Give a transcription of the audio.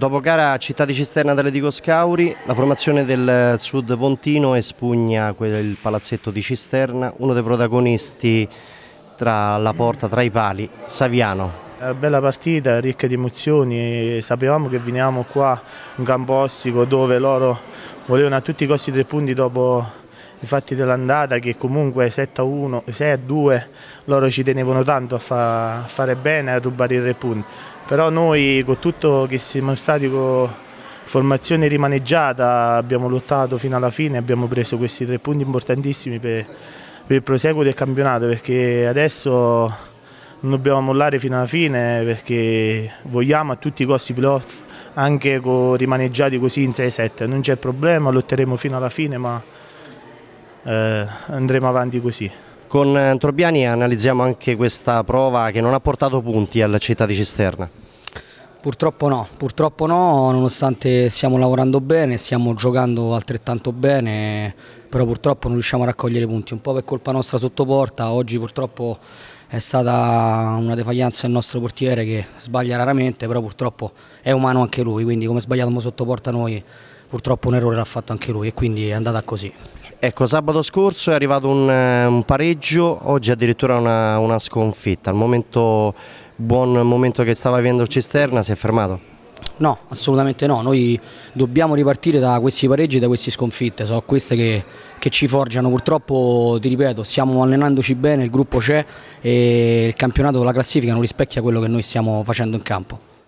Dopo gara a Città di Cisterna dell'Edico Scauri, la formazione del eh, Sud Pontino espugna il palazzetto di Cisterna, uno dei protagonisti tra la porta, tra i pali, Saviano. Eh, bella partita, ricca di emozioni, sapevamo che veniamo qua un campo ostico dove loro volevano a tutti i costi tre punti dopo i fatti dell'andata che comunque 7 a 1, 6 a 2 loro ci tenevano tanto a, fa, a fare bene, a rubare i tre punti. Però noi con tutto che siamo stati con formazione rimaneggiata abbiamo lottato fino alla fine abbiamo preso questi tre punti importantissimi per, per il proseguo del campionato perché adesso non dobbiamo mollare fino alla fine perché vogliamo a tutti i costi playoff anche rimaneggiati così in 6-7 non c'è problema, lotteremo fino alla fine ma eh, andremo avanti così. Con Antrobiani eh, analizziamo anche questa prova che non ha portato punti alla città di Cisterna. Purtroppo no, purtroppo no, nonostante stiamo lavorando bene, stiamo giocando altrettanto bene, però purtroppo non riusciamo a raccogliere punti, un po' per colpa nostra sotto porta, oggi purtroppo è stata una defaglianza del nostro portiere che sbaglia raramente, però purtroppo è umano anche lui, quindi come sbagliamo sotto porta noi, purtroppo un errore l'ha fatto anche lui e quindi è andata così. Ecco, sabato scorso è arrivato un, eh, un pareggio, oggi addirittura una, una sconfitta. Al momento, buon momento che stava vivendo il Cisterna, si è fermato? No, assolutamente no, noi dobbiamo ripartire da questi pareggi e da queste sconfitte, sono queste che, che, ci forgiano, purtroppo ti ripeto stiamo allenandoci bene, il gruppo c'è e il campionato, la classifica non rispecchia quello che noi stiamo facendo in campo.